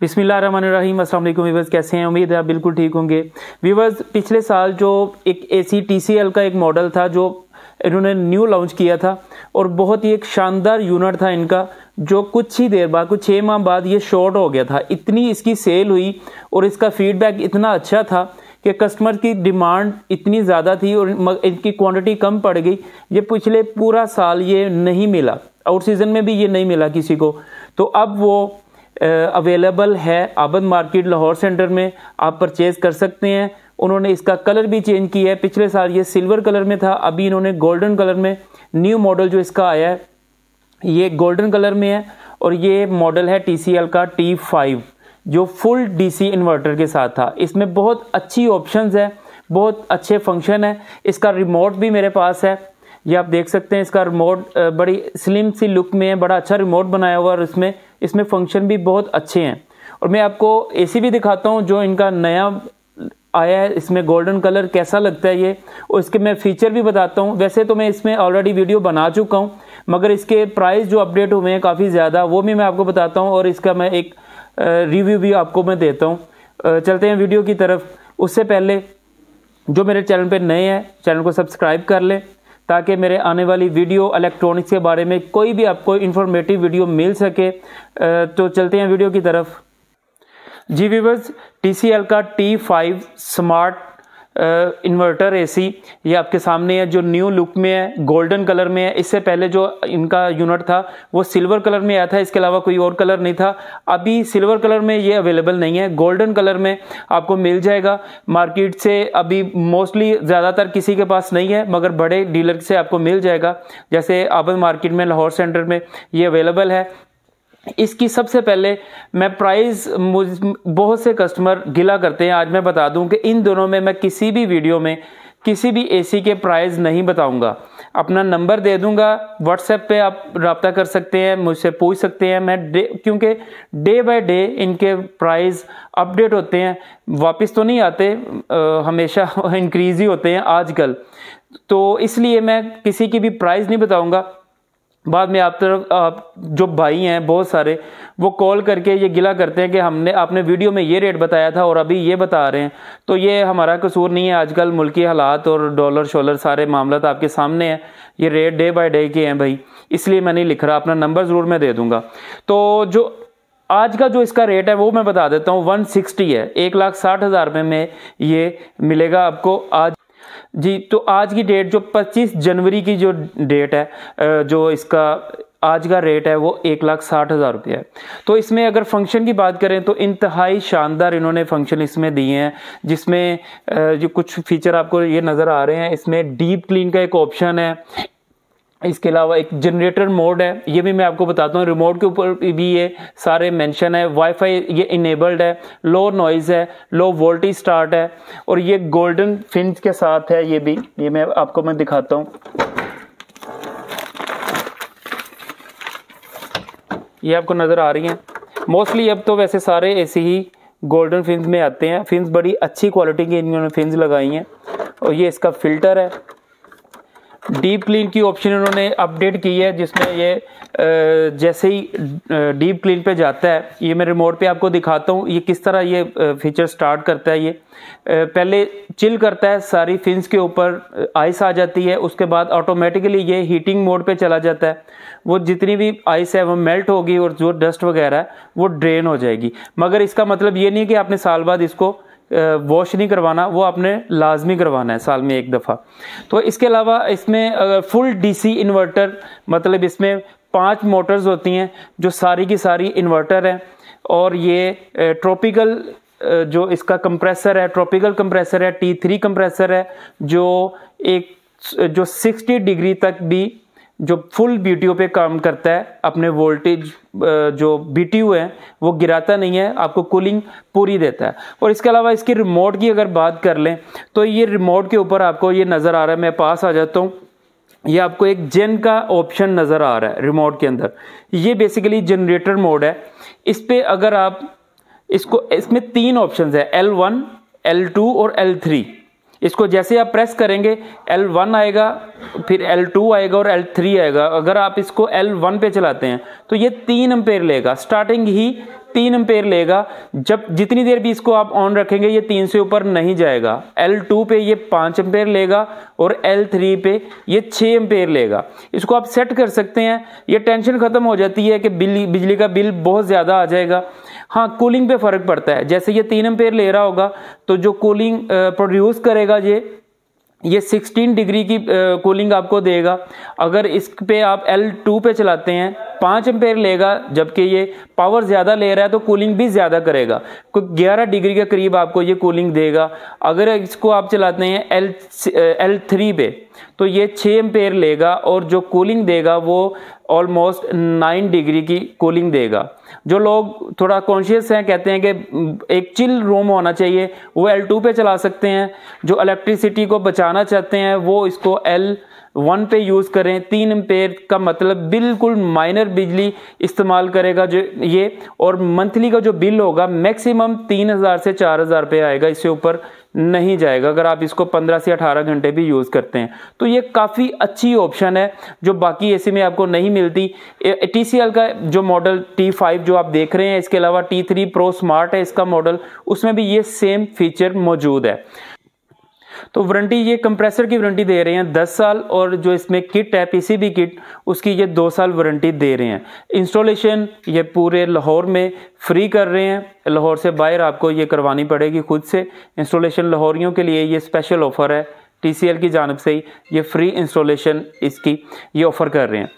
बिस्मिल्ल रामीम वालेकुम वीवर्स कैसे हैं उम्मीद है आप बिल्कुल ठीक होंगे वीवर्स पिछले साल जो एक ए सी टी सी एल का एक मॉडल था जो इन्होंने न्यू लॉन्च किया था और बहुत ही एक शानदार यूनिट था इनका जो कुछ ही देर बाद कुछ छः माह बाद ये शॉर्ट हो गया था इतनी इसकी सेल हुई और इसका फीडबैक इतना अच्छा था कि कस्टमर की डिमांड इतनी ज़्यादा थी और इनकी क्वांटिटी कम पड़ गई ये पिछले पूरा साल ये नहीं मिला आउट सीज़न में भी ये नहीं मिला किसी को तो अब वो अवेलेबल है आबद मार्केट लाहौर सेंटर में आप परचेज़ कर सकते हैं उन्होंने इसका कलर भी चेंज किया है पिछले साल ये सिल्वर कलर में था अभी इन्होंने गोल्डन कलर में न्यू मॉडल जो इसका आया है ये गोल्डन कलर में है और ये मॉडल है टी का टी फाइव जो फुल डीसी इन्वर्टर के साथ था इसमें बहुत अच्छी ऑप्शंस है बहुत अच्छे फंक्शन है इसका रिमोट भी मेरे पास है ये आप देख सकते हैं इसका रिमोट बड़ी स्लिम सी लुक में है बड़ा अच्छा रिमोट बनाया हुआ है और इसमें इसमें फंक्शन भी बहुत अच्छे हैं और मैं आपको एसी भी दिखाता हूँ जो इनका नया आया है इसमें गोल्डन कलर कैसा लगता है ये और इसके मैं फीचर भी बताता हूँ वैसे तो मैं इसमें ऑलरेडी वीडियो बना चुका हूँ मगर इसके प्राइस जो अपडेट हुए हैं काफ़ी ज़्यादा वो भी मैं आपको बताता हूँ और इसका मैं एक रिव्यू भी आपको मैं देता हूँ चलते हैं वीडियो की तरफ उससे पहले जो मेरे चैनल पर नए हैं चैनल को सब्सक्राइब कर लें ताकि मेरे आने वाली वीडियो इलेक्ट्रॉनिक्स के बारे में कोई भी आपको इन्फॉर्मेटिव वीडियो मिल सके तो चलते हैं वीडियो की तरफ जी वीवर्स टी का T five smart inverter AC ये आपके सामने है जो न्यू लुक में है गोल्डन कलर में है इससे पहले जो इनका यूनिट था वो सिल्वर कलर में आया था इसके अलावा कोई और कलर नहीं था अभी सिल्वर कलर में ये अवेलेबल नहीं है गोल्डन कलर में आपको मिल जाएगा मार्केट से अभी मोस्टली ज़्यादातर किसी के पास नहीं है मगर बड़े डीलर से आपको मिल जाएगा जैसे आबद मार्केट में लाहौर सेंटर में ये अवेलेबल है इसकी सबसे पहले मैं प्राइस बहुत से कस्टमर गिला करते हैं आज मैं बता दूं कि इन दोनों में मैं किसी भी वीडियो में किसी भी एसी के प्राइस नहीं बताऊंगा अपना नंबर दे दूंगा व्हाट्सएप पे आप रबता कर सकते हैं मुझसे पूछ सकते हैं मैं डे क्योंकि डे बाय डे इनके प्राइस अपडेट होते हैं वापस तो नहीं आते आ, हमेशा इंक्रीज ही होते हैं आजकल तो इसलिए मैं किसी की भी प्राइस नहीं बताऊंगा बाद में आप तरफ आप जो भाई हैं बहुत सारे वो कॉल करके ये गिला करते हैं कि हमने आपने वीडियो में ये रेट बताया था और अभी ये बता रहे हैं तो ये हमारा कसूर नहीं है आजकल मुल्की हालात और डॉलर शॉलर सारे मामला तो आपके सामने हैं ये रेट डे बाय डे के हैं भाई इसलिए मैं नहीं लिख रहा अपना नंबर ज़रूर मैं दे दूँगा तो जो आज का जो इसका रेट है वो मैं बता देता हूँ वन है एक लाख साठ हज़ार रुपये में ये मिलेगा आपको आज जी तो आज की डेट जो 25 जनवरी की जो डेट है जो इसका आज का रेट है वो एक लाख साठ हज़ार रुपये है तो इसमें अगर फंक्शन की बात करें तो इंतहाई शानदार इन्होंने फंक्शन इसमें दिए हैं जिसमें जो कुछ फीचर आपको ये नज़र आ रहे हैं इसमें डीप क्लीन का एक ऑप्शन है इसके अलावा एक जनरेटर मोड है ये भी मैं आपको बताता हूँ रिमोट के ऊपर भी ये सारे मेंशन है वाईफाई ये इनेबल्ड है लो नॉइज़ है लो वोल्टेज स्टार्ट है और ये गोल्डन फिंच के साथ है ये भी ये मैं आपको मैं दिखाता हूँ ये आपको नज़र आ रही हैं मोस्टली अब तो वैसे सारे ऐसे ही गोल्डन फिंस में आते हैं फिंस बड़ी अच्छी क्वालिटी की इन्होंने फिंस लगाई हैं और ये इसका फिल्टर है डीप क्लीन की ऑप्शन इन्होंने अपडेट की है जिसमें ये जैसे ही डीप क्लीन पे जाता है ये मैं रिमोट पे आपको दिखाता हूँ ये किस तरह ये फीचर स्टार्ट करता है ये पहले चिल करता है सारी फिंस के ऊपर आइस आ जाती है उसके बाद ऑटोमेटिकली ये हीटिंग मोड पे चला जाता है वो जितनी भी आइस है वो मेल्ट होगी और जो डस्ट वगैरह है वो ड्रेन हो जाएगी मगर इसका मतलब ये नहीं कि आपने साल बाद इसको वॉश नहीं करवाना वो आपने लाजमी करवाना है साल में एक दफ़ा तो इसके अलावा इसमें फुल डीसी इन्वर्टर मतलब इसमें पांच मोटर्स होती हैं जो सारी की सारी इन्वर्टर हैं और ये ट्रॉपिकल जो इसका कंप्रेसर है ट्रॉपिकल कंप्रेसर है टी थ्री कंप्रेसर है जो एक जो 60 डिग्री तक भी जो फुल बी पे काम करता है अपने वोल्टेज जो बी है वो गिराता नहीं है आपको कूलिंग पूरी देता है और इसके अलावा इसके रिमोट की अगर बात कर लें तो ये रिमोट के ऊपर आपको ये नज़र आ रहा है मैं पास आ जाता हूँ ये आपको एक जेन का ऑप्शन नज़र आ रहा है रिमोट के अंदर ये बेसिकली जनरेटर मोड है इस पर अगर आप इसको इसमें तीन ऑप्शन है एल वन एल टू और एल थ्री इसको जैसे आप प्रेस करेंगे L1 आएगा फिर L2 आएगा और L3 आएगा अगर आप इसको L1 पे चलाते हैं तो ये तीन एम्पेयर लेगा स्टार्टिंग ही तीन एम्पेयर लेगा जब जितनी देर भी इसको आप ऑन रखेंगे ये तीन से ऊपर नहीं जाएगा एल टू पे ये पाँच एम्पेयर लेगा और एल थ्री पे ये छः एम्पेयर लेगा इसको आप सेट कर सकते हैं ये टेंशन ख़त्म हो जाती है कि बिल बिजली का बिल बहुत ज़्यादा आ जाएगा हाँ कूलिंग पे फ़र्क पड़ता है जैसे ये तीन एम्पेयर ले रहा होगा तो जो कूलिंग प्रोड्यूस करेगा ये ये 16 डिग्री की कूलिंग आपको देगा अगर इस पे आप L2 पे चलाते हैं पाँच एम्पेयर लेगा जबकि ये पावर ज़्यादा ले रहा है तो कूलिंग भी ज़्यादा करेगा ग्यारह डिग्री के करीब आपको ये कूलिंग देगा अगर इसको आप चलाते हैं एल एल थ्री पे तो ये छः एम्पेयर लेगा और जो कूलिंग देगा वो ऑलमोस्ट नाइन डिग्री की कूलिंग देगा जो लोग थोड़ा कॉन्शियस हैं कहते हैं कि एक चिल रूम होना चाहिए वो एल टू पे चला सकते हैं जो इलेक्ट्रिसिटी को बचाना चाहते हैं वो इसको एल L... वन पे यूज़ करें तीन एम्पेयर का मतलब बिल्कुल माइनर बिजली इस्तेमाल करेगा जो ये और मंथली का जो बिल होगा मैक्सिमम तीन हज़ार से चार हज़ार रुपये आएगा इससे ऊपर नहीं जाएगा अगर आप इसको 15 से 18 घंटे भी यूज़ करते हैं तो ये काफ़ी अच्छी ऑप्शन है जो बाकी एसी में आपको नहीं मिलती टी का जो मॉडल टी फाइव जो आप देख रहे हैं इसके अलावा टी थ्री प्रो स्मार्ट है इसका मॉडल उसमें भी ये सेम फीचर मौजूद है तो वारंटी ये कंप्रेसर की वारंटी दे रहे हैं दस साल और जो इसमें किट है पीसीबी किट उसकी ये दो साल वारंटी दे रहे हैं इंस्टॉलेशन ये पूरे लाहौर में फ्री कर रहे हैं लाहौर से बाहर आपको ये करवानी पड़ेगी खुद से इंस्टॉलेशन लाहौरियों के लिए ये स्पेशल ऑफर है टी की जानब से ही ये फ्री इंस्टॉलेशन इसकी ये ऑफ़र कर रहे हैं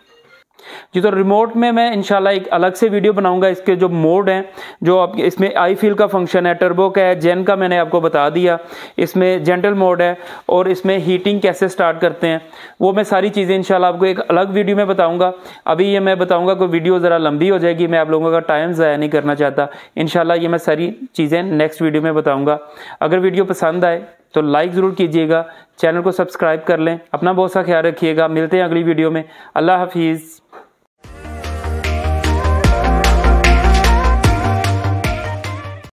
जी तो रिमोट में मैं इंशाल्लाह एक अलग से वीडियो बनाऊंगा इसके जो मोड हैं जो आप इसमें आई फील का फंक्शन है टर्बो का है जेन का मैंने आपको बता दिया इसमें जेंटल मोड है और इसमें हीटिंग कैसे स्टार्ट करते हैं वो मैं सारी चीज़ें इंशाल्लाह आपको एक अलग वीडियो में बताऊंगा अभी ये मैं बताऊंगा कोई वीडियो ज़रा लंबी हो जाएगी मैं आप लोगों का टाइम ज़ाया नहीं करना चाहता इनशाला ये मैं सारी चीज़ें नेक्स्ट वीडियो में बताऊँगा अगर वीडियो पसंद आए तो लाइक ज़रूर कीजिएगा चैनल को सब्सक्राइब कर लें अपना बहुत सा ख्याल रखिएगा मिलते हैं अगली वीडियो में अल्लाह हाफिज़